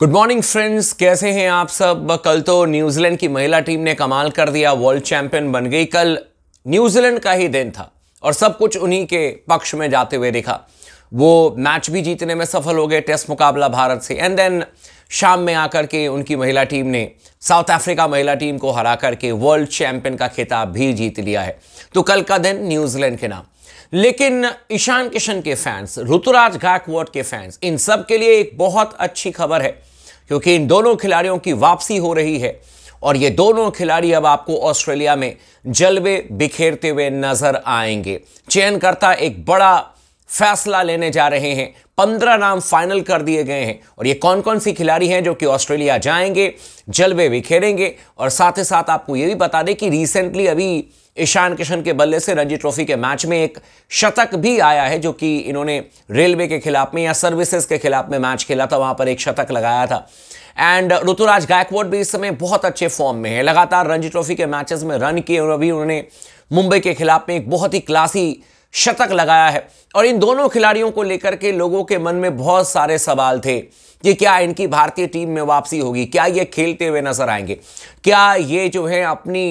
good morning friends कैसे हैं आप सब कल तो न्यूजीलैंड की महिला टीम ने कमाल कर दिया वर्ल्ड चैंपियन बन गई कल न्यूजीलैंड का ही दिन था और सब कुछ उन्हीं के पक्ष में जाते हुए दिखा वो मैच भी जीतने में सफल हो गए टेस्ट मुकाबला भारत से एंड देन शाम में आकर के उनकी महिला टीम ने साउथ अफ्रीका महिला टीम को हरा करके वर्ल्ड चैंपियन का खिताब भी जीत लिया है तो कल का दिन न्यूजीलैंड के नाम लेकिन ईशान किशन के फैंस ऋतुराज गायकवाड के फैंस इन सब के लिए एक बहुत अच्छी खबर है क्योंकि इन दोनों खिलाड़ियों की वापसी हो रही है और ये दोनों खिलाड़ी अब आपको ऑस्ट्रेलिया में जलवे बिखेरते हुए नजर आएंगे चयनकर्ता एक बड़ा फैसला लेने जा रहे हैं पंद्रह नाम फाइनल कर दिए गए हैं और ये कौन कौन सी खिलाड़ी हैं जो कि ऑस्ट्रेलिया जाएंगे जलवे बिखेरेंगे और साथ ही साथ आपको ये भी बता दें कि रिसेंटली अभी ईशान किशन के बल्ले से रणजी ट्रॉफी के मैच में एक शतक भी आया है जो कि इन्होंने रेलवे के खिलाफ में या सर्विसेज के खिलाफ में मैच खेला था वहां पर एक शतक लगाया था एंड ऋतुराज गायकवाड भी इस समय बहुत अच्छे फॉर्म में है लगातार रणजी ट्रॉफी के मैचेस में रन किए और अभी उन्होंने मुंबई के खिलाफ में एक बहुत ही क्लासी शतक लगाया है और इन दोनों खिलाड़ियों को लेकर के लोगों के मन में बहुत सारे सवाल थे कि क्या इनकी भारतीय टीम में वापसी होगी क्या ये खेलते हुए नजर आएंगे क्या ये जो है अपनी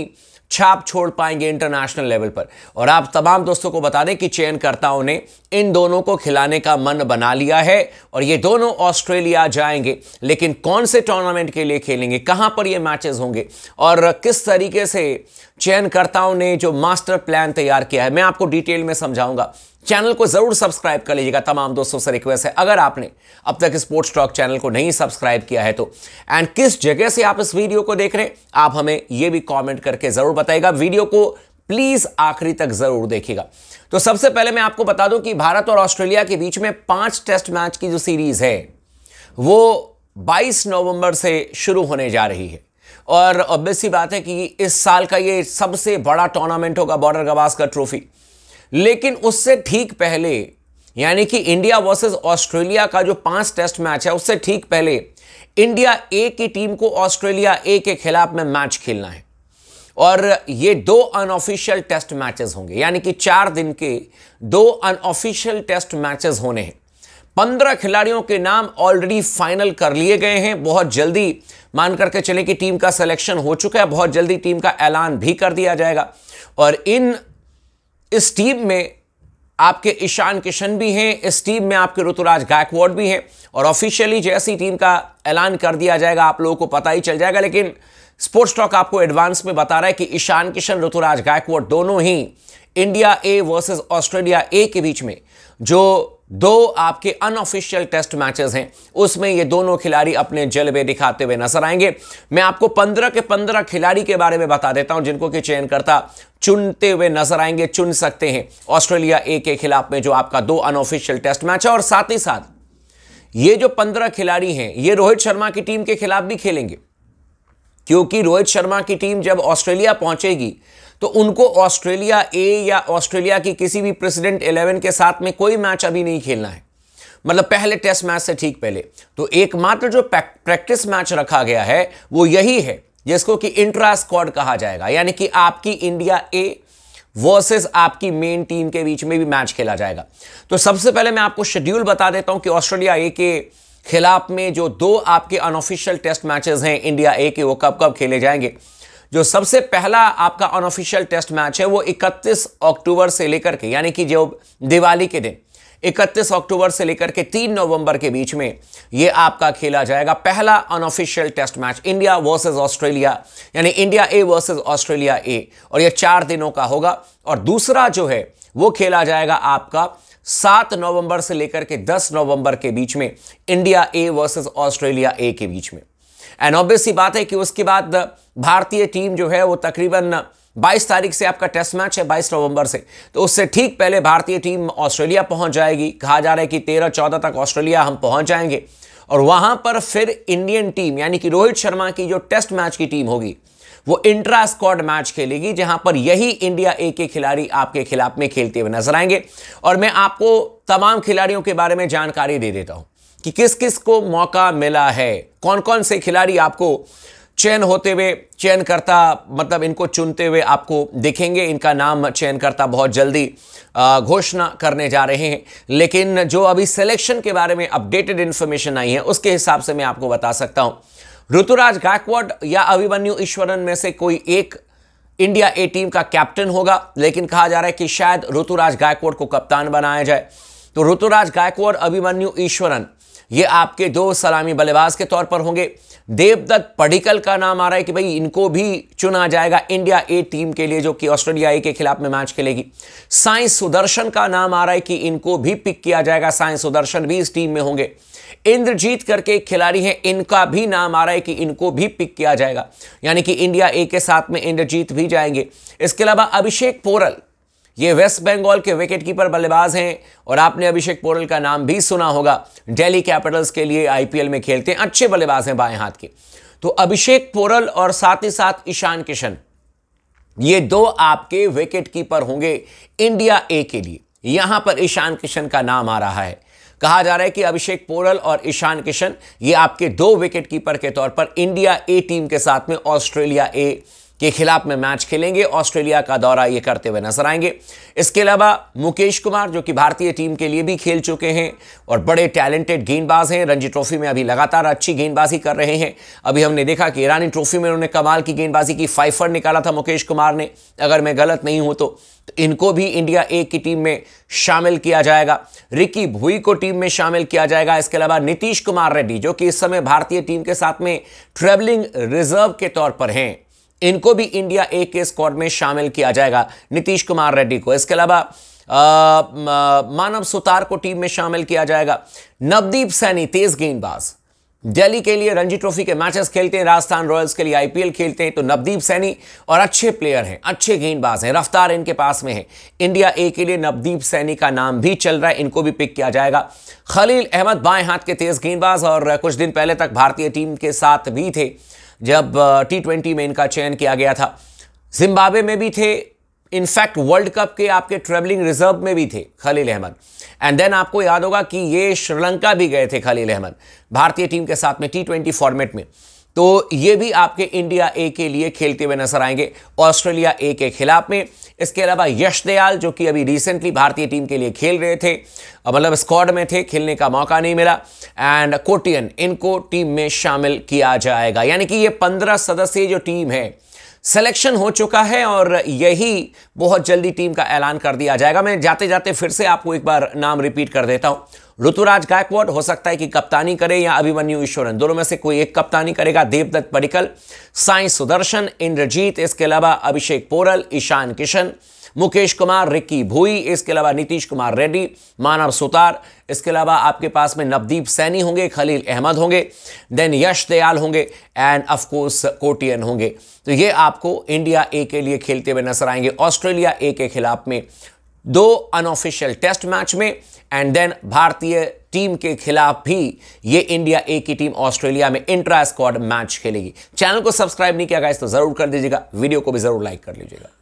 छाप छोड़ पाएंगे इंटरनेशनल लेवल पर और आप तमाम दोस्तों को बता दें कि चयनकर्ताओं ने इन दोनों को खिलाने का मन बना लिया है और ये दोनों ऑस्ट्रेलिया जाएंगे लेकिन कौन से टूर्नामेंट के लिए खेलेंगे कहां पर ये मैचेस होंगे और किस तरीके से चयनकर्ताओं ने जो मास्टर प्लान तैयार किया है मैं आपको डिटेल में समझाऊंगा चैनल को जरूर सब्सक्राइब कर लीजिएगा तमाम दोस्तों से रिक्वेस्ट है अगर आपने अब तक स्पोर्ट्स टॉक चैनल को नहीं सब्सक्राइब किया है तो एंड किस जगह से आप इस वीडियो को देख रहे हैं आप हमें यह भी कॉमेंट करके जरूर बताएगा वीडियो को प्लीज आखिरी तक जरूर देखिएगा तो सबसे पहले मैं आपको बता दूं कि भारत और ऑस्ट्रेलिया के बीच में पांच टेस्ट मैच की जो सीरीज है वो बाईस नवंबर से शुरू होने जा रही है और ऑब्वियस बात है कि इस साल का ये सबसे बड़ा टूर्नामेंट होगा बॉर्डर गवास्कर ट्रॉफी लेकिन उससे ठीक पहले यानी कि इंडिया वर्सेस ऑस्ट्रेलिया का जो पांच टेस्ट मैच है उससे ठीक पहले इंडिया ए की टीम को ऑस्ट्रेलिया ए के खिलाफ में मैच खेलना है और ये दो अनऑफिशियल टेस्ट मैचेस होंगे यानी कि चार दिन के दो अनऑफिशियल टेस्ट मैचेस होने हैं पंद्रह खिलाड़ियों के नाम ऑलरेडी फाइनल कर लिए गए हैं बहुत जल्दी मान करके चले कि टीम का सिलेक्शन हो चुका है बहुत जल्दी टीम का ऐलान भी कर दिया जाएगा और इन इस टीम में आपके ईशान किशन भी हैं इस टीम में आपके ऋतुराज गायकवाड भी हैं और ऑफिशियली जैसी टीम का ऐलान कर दिया जाएगा आप लोगों को पता ही चल जाएगा लेकिन स्पोर्ट्स टॉक आपको एडवांस में बता रहा है कि ईशान किशन ऋतुराज गायकवाड दोनों ही India A versus Australia A के बीच में जो दो आपके अनऑफिशियल टेस्ट मैचेस हैं उसमें ये दोनों खिलाड़ी अपने जलवे दिखाते हुए नजर आएंगे मैं आपको पंद्रह के पंद्रह खिलाड़ी के बारे में बता देता हूं जिनको कि चयनकर्ता चुनते हुए नजर आएंगे चुन सकते हैं ऑस्ट्रेलिया ए के खिलाफ में जो आपका दो अनऑफिशियल टेस्ट मैच है और साथ ही साथ ये जो पंद्रह खिलाड़ी हैं ये रोहित शर्मा की टीम के खिलाफ भी खेलेंगे क्योंकि रोहित शर्मा की टीम जब ऑस्ट्रेलिया पहुंचेगी तो उनको ऑस्ट्रेलिया ए या ऑस्ट्रेलिया की किसी भी प्रेसिडेंट इलेवन के साथ में कोई मैच अभी नहीं खेलना है मतलब पहले टेस्ट मैच से ठीक पहले तो एकमात्र जो प्रैक्टिस मैच रखा गया है वो यही है जिसको कि इंट्रा स्क्वाड कहा जाएगा यानी कि आपकी इंडिया ए वर्सेस आपकी मेन टीम के बीच में भी मैच खेला जाएगा तो सबसे पहले मैं आपको शेड्यूल बता देता हूं कि ऑस्ट्रेलिया ए के खिलाफ में जो दो आपके अनऑफिशियल टेस्ट मैचेस हैं इंडिया ए के वो कब कब खेले जाएंगे जो सबसे पहला आपका अनऑफिशियल टेस्ट मैच है वो 31 अक्टूबर से लेकर के यानी कि जो दिवाली के दिन 31 अक्टूबर से लेकर के 3 नवंबर के बीच में ये आपका खेला जाएगा पहला unofficial test match India versus Australia यानी India A versus Australia A और ये चार दिनों का होगा और दूसरा जो है वो खेला जाएगा आपका सात नवंबर से लेकर के दस नवंबर के बीच में India A versus Australia A के बीच में एंड ऑब्वियस ही बात है कि उसके बाद uh, भारतीय टीम जो है वो तकरीबन 22 uh, तारीख से आपका टेस्ट मैच है 22 नवंबर से तो उससे ठीक पहले भारतीय टीम ऑस्ट्रेलिया पहुंच जाएगी कहा जा रहा है कि तेरह चौदह तक ऑस्ट्रेलिया हम पहुंच जाएंगे और वहां पर फिर इंडियन टीम यानी कि रोहित शर्मा की जो टेस्ट मैच की टीम होगी वो इंट्रा स्क्वाड मैच खेलेगी जहां पर यही इंडिया ए के खिलाड़ी आपके खिलाफ में खेलते हुए नजर आएंगे और मैं आपको तमाम खिलाड़ियों के बारे में जानकारी दे देता हूं कि किस किस को मौका मिला है कौन कौन से खिलाड़ी आपको चयन होते हुए चयन करता मतलब इनको चुनते हुए आपको देखेंगे इनका नाम चयन करता बहुत जल्दी घोषणा करने जा रहे हैं लेकिन जो अभी सिलेक्शन के बारे में अपडेटेड इन्फॉर्मेशन आई है उसके हिसाब से मैं आपको बता सकता हूं ऋतुराज गायकवाड या अभिमन्यु ईश्वरन में से कोई एक इंडिया ए टीम का कैप्टन होगा लेकिन कहा जा रहा है कि शायद ऋतुराज गायकवाड को कप्तान बनाया जाए तो ऋतुराज गायकवाड अभिमन्यु ईश्वरन ये आपके दो सलामी बल्लेबाज के तौर पर होंगे देवदत्त पडिकल का नाम आ रहा है कि भाई इनको भी चुना जाएगा इंडिया ए टीम के लिए जो कि ऑस्ट्रेलिया ए के खिलाफ में मैच खेलेगी साई सुदर्शन का नाम आ रहा है कि इनको भी पिक किया जाएगा साई सुदर्शन भी इस टीम में होंगे इंद्रजीत करके खिलाड़ी हैं इनका भी नाम आ रहा है कि इनको भी पिक किया जाएगा यानी कि इंडिया ए के साथ में इंद्रजीत भी जाएंगे इसके अलावा अभिषेक पोरल ये वेस्ट बंगाल के विकेटकीपर बल्लेबाज हैं और आपने अभिषेक पोरल का नाम भी सुना होगा डेली कैपिटल्स के लिए आईपीएल में खेलते हैं अच्छे बल्लेबाज हैं बाएं हाथ के तो अभिषेक पोरल और साथ ही साथ ईशान किशन ये दो आपके विकेट कीपर होंगे इंडिया ए के लिए यहां पर ईशान किशन का नाम आ रहा है कहा जा रहा है कि अभिषेक पोरल और ईशान किशन ये आपके दो विकेट कीपर के तौर पर इंडिया ए टीम के साथ में ऑस्ट्रेलिया ए के खिलाफ में मैच खेलेंगे ऑस्ट्रेलिया का दौरा ये करते हुए नजर आएंगे इसके अलावा मुकेश कुमार जो कि भारतीय टीम के लिए भी खेल चुके हैं और बड़े टैलेंटेड गेंदबाज हैं रणजी ट्रॉफी में अभी लगातार अच्छी गेंदबाजी कर रहे हैं अभी हमने देखा कि ईरानी ट्रॉफी में उन्होंने कमाल की गेंदबाजी की फाइफर निकाला था मुकेश कुमार ने अगर मैं गलत नहीं हूं तो तो इनको भी इंडिया ए की टीम में शामिल किया जाएगा रिकी भुई को टीम में शामिल किया जाएगा इसके अलावा नीतीश कुमार रेड्डी जो कि इस समय भारतीय टीम के साथ में ट्रेवलिंग रिजर्व के तौर पर हैं इनको भी इंडिया ए के स्क्वाड में शामिल किया जाएगा नीतीश कुमार रेड्डी को इसके अलावा मानव सुतार को टीम में शामिल किया जाएगा नवदीप सैनी तेज गेंदबाज दिल्ली के लिए रणजी ट्रॉफी के मैचेस खेलते हैं राजस्थान रॉयल्स के लिए आईपीएल खेलते हैं तो नवदीप सैनी और अच्छे प्लेयर हैं अच्छे गेंदबाज हैं रफ्तार इनके पास में है इंडिया ए के लिए नवदीप सैनी का नाम भी चल रहा है इनको भी पिक किया जाएगा खलील अहमद बाएं हाथ के तेज गेंदबाज और कुछ दिन पहले तक भारतीय टीम के साथ भी थे जब टी ट्वेंटी में इनका चयन किया गया था जिम्बाब्वे में भी थे इनफैक्ट वर्ल्ड कप के आपके ट्रेवलिंग रिजर्व में भी थे खलील अहमद एंड देन आपको याद होगा कि ये श्रीलंका भी गए थे खलील अहमद भारतीय टीम के साथ में टी ट्वेंटी फॉर्मेट में तो ये भी आपके इंडिया ए के लिए खेलते हुए नजर आएंगे ऑस्ट्रेलिया ए के खिलाफ में इसके अलावा यश दयाल जो कि अभी रिसेंटली भारतीय टीम के लिए खेल रहे थे मतलब स्क्वाड में थे खेलने का मौका नहीं मिला एंड कोटियन इनको टीम में शामिल किया जाएगा यानी कि ये पंद्रह सदस्यीय जो टीम है सिलेक्शन हो चुका है और यही बहुत जल्दी टीम का ऐलान कर दिया जाएगा मैं जाते जाते फिर से आपको एक बार नाम रिपीट कर देता हूं ऋतुराज गायकवाड हो सकता है कि कप्तानी करे या अभिमन्यु ईश्वरन दोनों में से कोई एक कप्तानी करेगा देवदत्त परिकल साई सुदर्शन इंद्रजीत इसके अलावा अभिषेक पोरल ईशान किशन मुकेश कुमार रिक्की भोई इसके अलावा नीतीश कुमार रेड्डी मानव सुतार इसके अलावा आपके पास में नवदीप सैनी होंगे खलील अहमद होंगे देन यश दयाल होंगे एंड अफकोर्स कोटियन होंगे तो ये आपको इंडिया ए के लिए खेलते हुए नजर आएंगे ऑस्ट्रेलिया ए के खिलाफ में दो अनऑफिशियल टेस्ट मैच में एंड देन भारतीय टीम के खिलाफ भी ये इंडिया ए की टीम ऑस्ट्रेलिया में इंट्रा स्क्वाड मैच खेलेगी चैनल को सब्सक्राइब नहीं किया गया तो जरूर कर दीजिएगा वीडियो को भी जरूर लाइक कर लीजिएगा